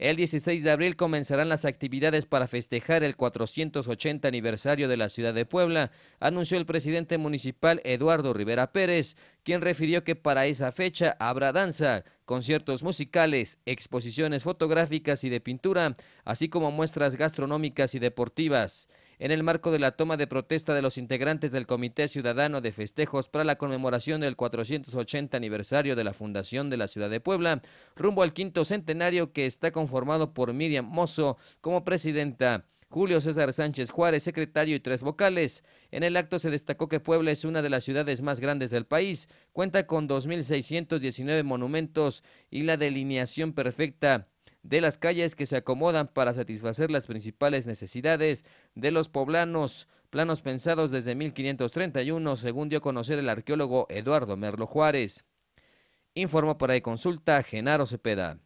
El 16 de abril comenzarán las actividades para festejar el 480 aniversario de la ciudad de Puebla, anunció el presidente municipal Eduardo Rivera Pérez, quien refirió que para esa fecha habrá danza, conciertos musicales, exposiciones fotográficas y de pintura, así como muestras gastronómicas y deportivas en el marco de la toma de protesta de los integrantes del Comité Ciudadano de Festejos para la conmemoración del 480 aniversario de la fundación de la ciudad de Puebla, rumbo al quinto centenario que está conformado por Miriam Mozo como presidenta. Julio César Sánchez Juárez, secretario y tres vocales. En el acto se destacó que Puebla es una de las ciudades más grandes del país, cuenta con 2.619 monumentos y la delineación perfecta de las calles que se acomodan para satisfacer las principales necesidades de los poblanos, planos pensados desde 1531, según dio a conocer el arqueólogo Eduardo Merlo Juárez. Informó para Consulta Genaro Cepeda.